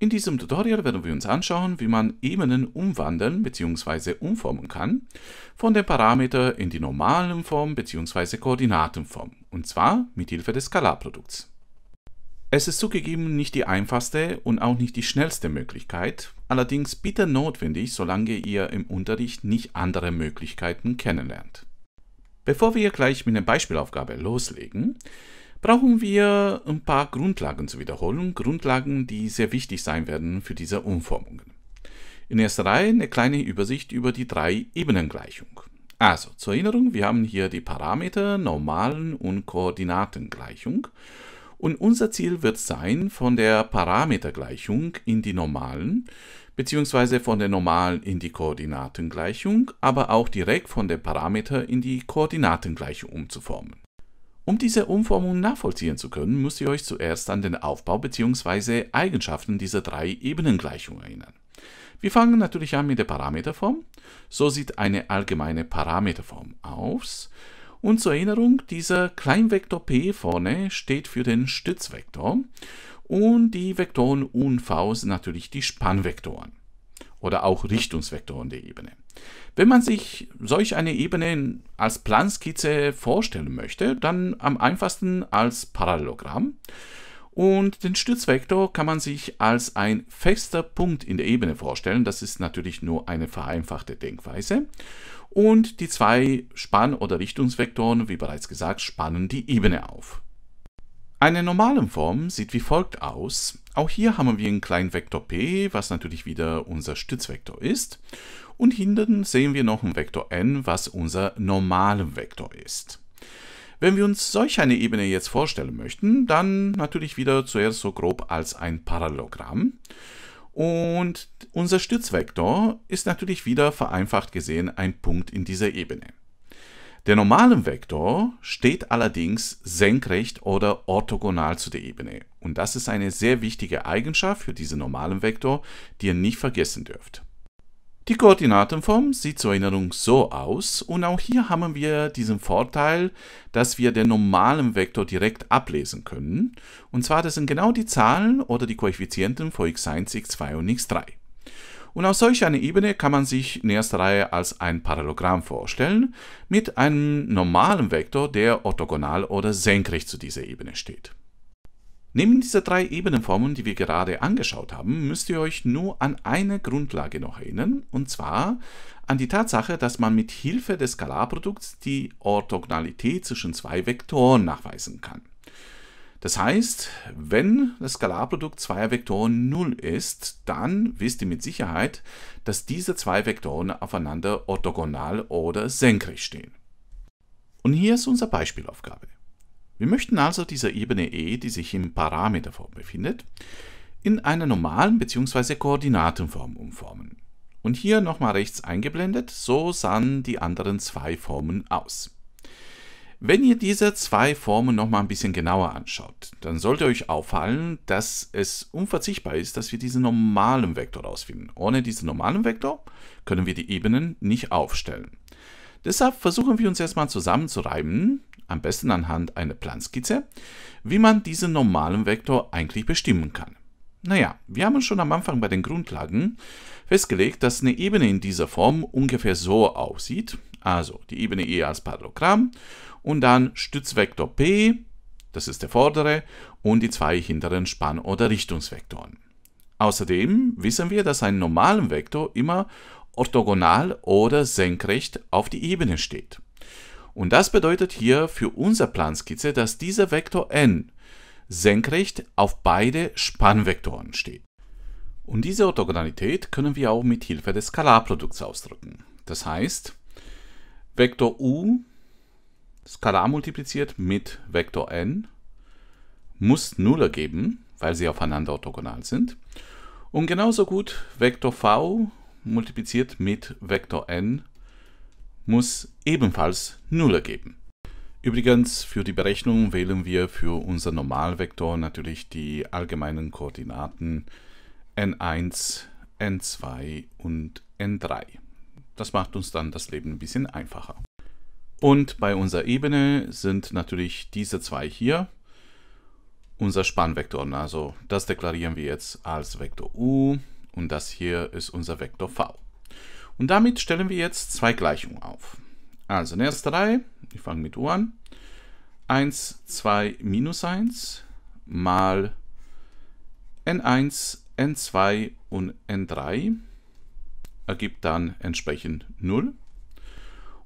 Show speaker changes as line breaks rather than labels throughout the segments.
In diesem Tutorial werden wir uns anschauen, wie man Ebenen umwandeln bzw. umformen kann von den Parametern in die normalen Form bzw. Koordinatenform, und zwar mit Hilfe des Skalarprodukts. Es ist zugegeben nicht die einfachste und auch nicht die schnellste Möglichkeit, allerdings bitter notwendig, solange ihr im Unterricht nicht andere Möglichkeiten kennenlernt. Bevor wir gleich mit der Beispielaufgabe loslegen, brauchen wir ein paar Grundlagen zu wiederholen, Grundlagen, die sehr wichtig sein werden für diese Umformungen. In erster Reihe eine kleine Übersicht über die drei Ebenengleichung. Also zur Erinnerung, wir haben hier die Parameter Normalen und Koordinatengleichung und unser Ziel wird sein, von der Parametergleichung in die Normalen beziehungsweise von der Normalen in die Koordinatengleichung, aber auch direkt von der Parameter in die Koordinatengleichung umzuformen. Um diese Umformung nachvollziehen zu können, müsst ihr euch zuerst an den Aufbau bzw. Eigenschaften dieser drei Ebenengleichung erinnern. Wir fangen natürlich an mit der Parameterform. So sieht eine allgemeine Parameterform aus. Und zur Erinnerung, dieser Kleinvektor p vorne steht für den Stützvektor und die Vektoren u und v sind natürlich die Spannvektoren oder auch Richtungsvektoren der Ebene. Wenn man sich solch eine Ebene als Planskizze vorstellen möchte, dann am einfachsten als Parallelogramm. Und den Stützvektor kann man sich als ein fester Punkt in der Ebene vorstellen. Das ist natürlich nur eine vereinfachte Denkweise. Und die zwei Spann- oder Richtungsvektoren, wie bereits gesagt, spannen die Ebene auf. Eine normale Form sieht wie folgt aus. Auch hier haben wir einen kleinen Vektor p, was natürlich wieder unser Stützvektor ist. Und hinten sehen wir noch einen Vektor n, was unser normalen Vektor ist. Wenn wir uns solch eine Ebene jetzt vorstellen möchten, dann natürlich wieder zuerst so grob als ein Parallelogramm. Und unser Stützvektor ist natürlich wieder vereinfacht gesehen ein Punkt in dieser Ebene. Der normale Vektor steht allerdings senkrecht oder orthogonal zu der Ebene. Und das ist eine sehr wichtige Eigenschaft für diesen normalen Vektor, die ihr nicht vergessen dürft. Die Koordinatenform sieht zur Erinnerung so aus und auch hier haben wir diesen Vorteil, dass wir den normalen Vektor direkt ablesen können. Und zwar das sind genau die Zahlen oder die Koeffizienten für x1, x2 und x3. Und auf solch einer Ebene kann man sich in erster Reihe als ein Parallelogramm vorstellen, mit einem normalen Vektor, der orthogonal oder senkrecht zu dieser Ebene steht. Neben dieser drei Ebenenformen, die wir gerade angeschaut haben, müsst ihr euch nur an eine Grundlage noch erinnern, und zwar an die Tatsache, dass man mit Hilfe des Skalarprodukts die Orthogonalität zwischen zwei Vektoren nachweisen kann. Das heißt, wenn das Skalarprodukt zweier Vektoren 0 ist, dann wisst ihr mit Sicherheit, dass diese zwei Vektoren aufeinander orthogonal oder senkrecht stehen. Und hier ist unsere Beispielaufgabe. Wir möchten also diese Ebene E, die sich im Parameterform befindet, in einer normalen bzw. Koordinatenform umformen. Und hier nochmal rechts eingeblendet, so sahen die anderen zwei Formen aus. Wenn ihr diese zwei Formen nochmal ein bisschen genauer anschaut, dann sollte euch auffallen, dass es unverzichtbar ist, dass wir diesen normalen Vektor ausfinden. Ohne diesen normalen Vektor können wir die Ebenen nicht aufstellen. Deshalb versuchen wir uns erstmal zusammenzureiben, am besten anhand einer Planskizze, wie man diesen normalen Vektor eigentlich bestimmen kann. Naja, wir haben schon am Anfang bei den Grundlagen festgelegt, dass eine Ebene in dieser Form ungefähr so aussieht also die Ebene E als Parallelogramm und dann Stützvektor P, das ist der vordere, und die zwei hinteren Spann- oder Richtungsvektoren. Außerdem wissen wir, dass ein normaler Vektor immer orthogonal oder senkrecht auf die Ebene steht. Und das bedeutet hier für unsere Planskizze, dass dieser Vektor n senkrecht auf beide Spannvektoren steht. Und diese Orthogonalität können wir auch mit Hilfe des Skalarprodukts ausdrücken. Das heißt, Vektor u skalar multipliziert mit Vektor n muss 0 ergeben, weil sie aufeinander orthogonal sind. Und genauso gut Vektor v multipliziert mit Vektor n muss ebenfalls 0 ergeben. Übrigens, für die Berechnung wählen wir für unser Normalvektor natürlich die allgemeinen Koordinaten n1, n2 und n3. Das macht uns dann das Leben ein bisschen einfacher. Und bei unserer Ebene sind natürlich diese zwei hier unser Spannvektor. Also das deklarieren wir jetzt als Vektor u und das hier ist unser Vektor v. Und damit stellen wir jetzt zwei Gleichungen auf. Also in erster Reihe, ich fange mit u an, 1, 2, minus 1 mal n1, n2 und n3 ergibt dann entsprechend 0.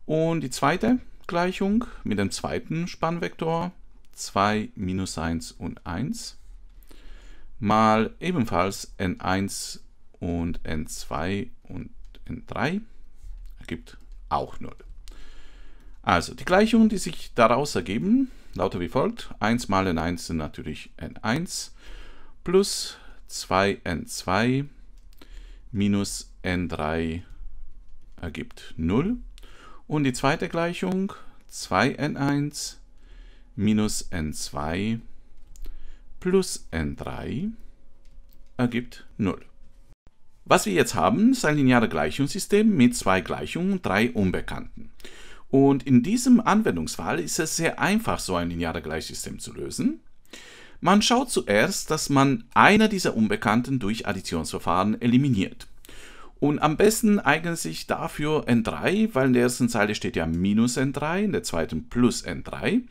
Und die zweite Gleichung mit dem zweiten Spannvektor 2 minus 1 und 1 mal ebenfalls n1 und n2 und n3 ergibt auch 0. Also die Gleichungen, die sich daraus ergeben, lauter wie folgt. 1 mal n1 sind natürlich n1 plus 2n2 minus n3 ergibt 0. Und die zweite Gleichung 2n1 minus n2 plus n3 ergibt 0. Was wir jetzt haben, ist ein lineares Gleichungssystem mit zwei Gleichungen und drei Unbekannten. Und in diesem Anwendungsfall ist es sehr einfach, so ein lineares Gleichsystem zu lösen. Man schaut zuerst, dass man einer dieser Unbekannten durch Additionsverfahren eliminiert. Und am besten eignet sich dafür N3, weil in der ersten Zeile steht ja minus N3, in der zweiten plus N3.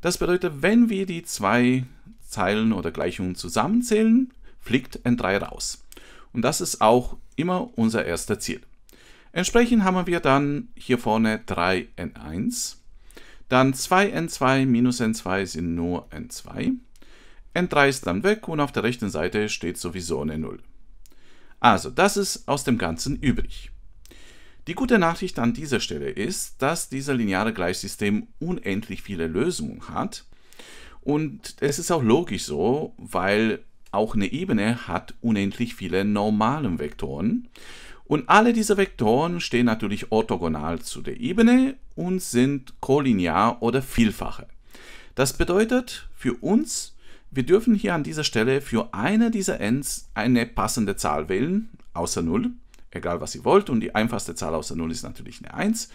Das bedeutet, wenn wir die zwei Zeilen oder Gleichungen zusammenzählen, fliegt N3 raus. Und das ist auch immer unser erster Ziel. Entsprechend haben wir dann hier vorne 3 N1, dann 2 N2 minus N2 sind nur N2, N3 ist dann weg und auf der rechten Seite steht sowieso eine 0. Also, das ist aus dem Ganzen übrig. Die gute Nachricht an dieser Stelle ist, dass dieser lineare Gleichsystem unendlich viele Lösungen hat. Und es ist auch logisch so, weil auch eine Ebene hat unendlich viele normalen Vektoren. Und alle diese Vektoren stehen natürlich orthogonal zu der Ebene und sind kollinear oder vielfache. Das bedeutet für uns, wir dürfen hier an dieser Stelle für eine dieser Ns eine passende Zahl wählen, außer 0, egal was ihr wollt. Und die einfachste Zahl außer 0 ist natürlich eine 1.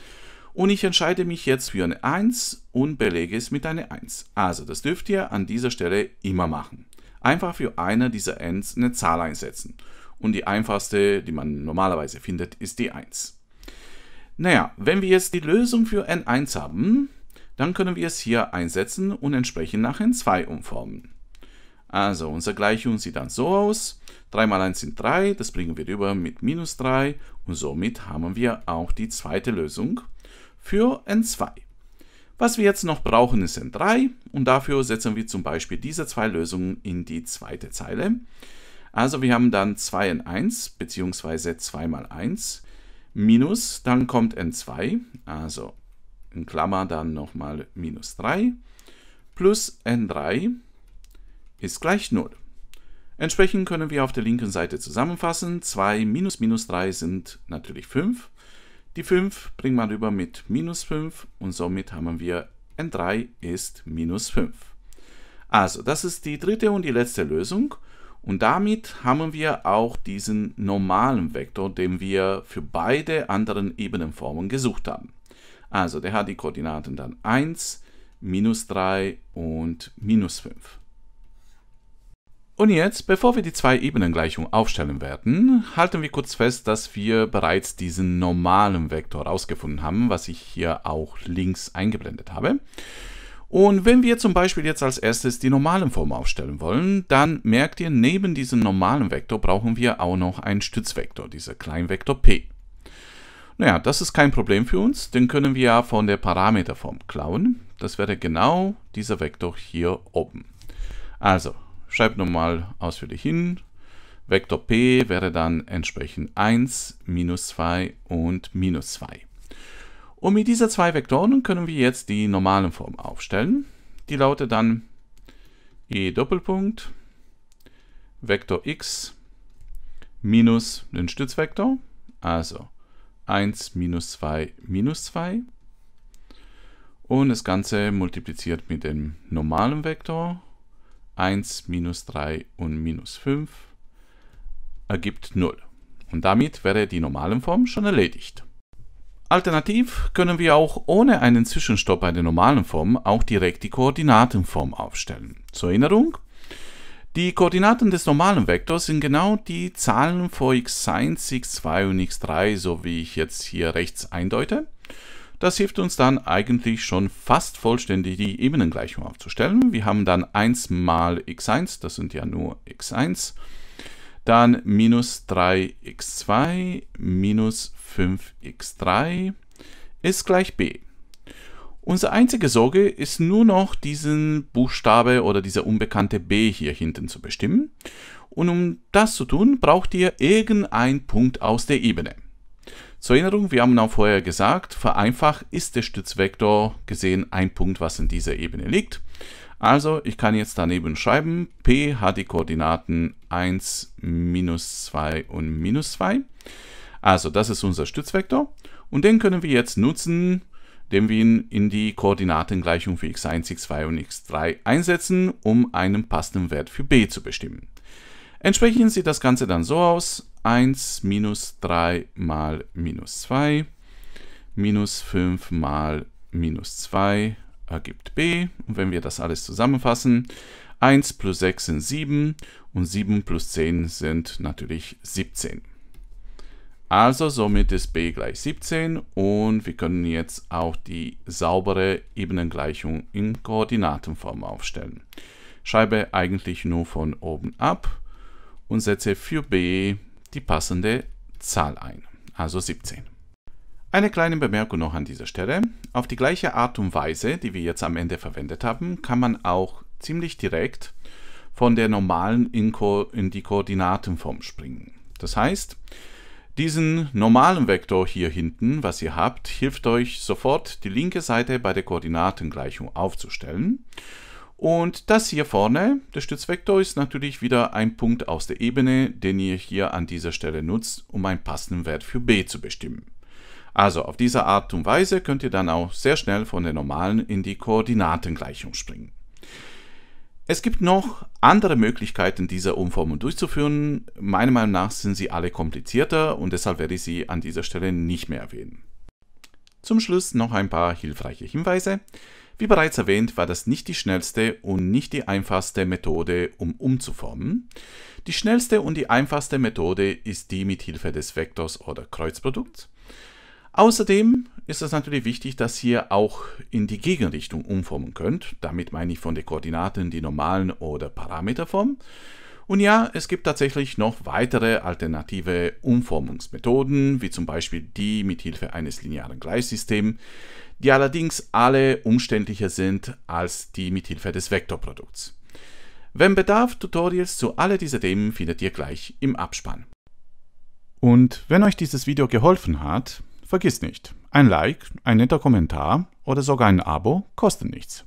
Und ich entscheide mich jetzt für eine 1 und belege es mit einer 1. Also das dürft ihr an dieser Stelle immer machen. Einfach für eine dieser Ns eine Zahl einsetzen. Und die einfachste, die man normalerweise findet, ist die 1. Naja, wenn wir jetzt die Lösung für n1 haben, dann können wir es hier einsetzen und entsprechend nach n2 umformen. Also, unsere Gleichung sieht dann so aus. 3 mal 1 sind 3, das bringen wir rüber mit minus 3 und somit haben wir auch die zweite Lösung für n2. Was wir jetzt noch brauchen ist n3 und dafür setzen wir zum Beispiel diese zwei Lösungen in die zweite Zeile. Also wir haben dann 2n1 bzw. 2 mal 1 minus, dann kommt n2, also in Klammer dann nochmal minus 3 plus n3 ist gleich 0. Entsprechend können wir auf der linken Seite zusammenfassen, 2 minus minus 3 sind natürlich 5. Die 5 bringen wir rüber mit minus 5 und somit haben wir N3 ist minus 5. Also das ist die dritte und die letzte Lösung und damit haben wir auch diesen normalen Vektor, den wir für beide anderen Ebenenformen gesucht haben. Also der hat die Koordinaten dann 1, minus 3 und minus 5. Und jetzt, bevor wir die Zwei-Ebenen-Gleichung aufstellen werden, halten wir kurz fest, dass wir bereits diesen normalen Vektor herausgefunden haben, was ich hier auch links eingeblendet habe. Und wenn wir zum Beispiel jetzt als erstes die normalen Form aufstellen wollen, dann merkt ihr, neben diesem normalen Vektor brauchen wir auch noch einen Stützvektor, dieser kleinen Vektor p. Naja, das ist kein Problem für uns, den können wir ja von der Parameterform klauen. Das wäre genau dieser Vektor hier oben. Also, schreibt nochmal ausführlich hin. Vektor p wäre dann entsprechend 1, minus 2 und minus 2. Und mit dieser zwei Vektoren können wir jetzt die normalen Form aufstellen. Die lautet dann e Doppelpunkt Vektor x minus den Stützvektor, also 1 minus 2 minus 2 und das Ganze multipliziert mit dem normalen Vektor 1 minus 3 und minus 5 ergibt 0. Und damit wäre die normalen Form schon erledigt. Alternativ können wir auch ohne einen Zwischenstopp bei der normalen Form auch direkt die Koordinatenform aufstellen. Zur Erinnerung, die Koordinaten des normalen Vektors sind genau die Zahlen vor x1, x2 und x3, so wie ich jetzt hier rechts eindeute. Das hilft uns dann eigentlich schon fast vollständig die Ebenengleichung aufzustellen. Wir haben dann 1 mal x1, das sind ja nur x1, dann minus 3x2 minus 5x3 ist gleich b. Unsere einzige Sorge ist nur noch, diesen Buchstabe oder dieser unbekannte b hier hinten zu bestimmen. Und um das zu tun, braucht ihr irgendeinen Punkt aus der Ebene. Zur Erinnerung, wir haben auch vorher gesagt, vereinfacht ist der Stützvektor gesehen ein Punkt, was in dieser Ebene liegt. Also ich kann jetzt daneben schreiben, p hat die Koordinaten 1, minus 2 und minus 2. Also das ist unser Stützvektor und den können wir jetzt nutzen, indem wir ihn in die Koordinatengleichung für x1, x2 und x3 einsetzen, um einen passenden Wert für b zu bestimmen. Entsprechend sieht das Ganze dann so aus. 1 minus 3 mal minus 2 minus 5 mal minus 2 ergibt b. Und wenn wir das alles zusammenfassen, 1 plus 6 sind 7 und 7 plus 10 sind natürlich 17. Also somit ist b gleich 17 und wir können jetzt auch die saubere Ebenengleichung in Koordinatenform aufstellen. Schreibe eigentlich nur von oben ab und setze für b die passende Zahl ein, also 17. Eine kleine Bemerkung noch an dieser Stelle. Auf die gleiche Art und Weise, die wir jetzt am Ende verwendet haben, kann man auch ziemlich direkt von der normalen in, in die Koordinatenform springen. Das heißt, diesen normalen Vektor hier hinten, was ihr habt, hilft euch sofort die linke Seite bei der Koordinatengleichung aufzustellen und das hier vorne, der Stützvektor, ist natürlich wieder ein Punkt aus der Ebene, den ihr hier an dieser Stelle nutzt, um einen passenden Wert für b zu bestimmen. Also auf diese Art und Weise könnt ihr dann auch sehr schnell von der normalen in die Koordinatengleichung springen. Es gibt noch andere Möglichkeiten, diese Umformung durchzuführen. Meiner Meinung nach sind sie alle komplizierter und deshalb werde ich sie an dieser Stelle nicht mehr erwähnen. Zum Schluss noch ein paar hilfreiche Hinweise. Wie bereits erwähnt, war das nicht die schnellste und nicht die einfachste Methode, um umzuformen. Die schnellste und die einfachste Methode ist die mit Hilfe des Vektors oder Kreuzprodukts. Außerdem ist es natürlich wichtig, dass ihr auch in die Gegenrichtung umformen könnt. Damit meine ich von den Koordinaten die normalen oder Parameterformen. Und ja, es gibt tatsächlich noch weitere alternative Umformungsmethoden, wie zum Beispiel die mit Hilfe eines linearen Gleichsystems, die allerdings alle umständlicher sind als die mit Hilfe des Vektorprodukts. Wenn Bedarf, Tutorials zu alle dieser Themen findet ihr gleich im Abspann. Und wenn euch dieses Video geholfen hat, vergisst nicht, ein Like, ein netter Kommentar oder sogar ein Abo kosten nichts.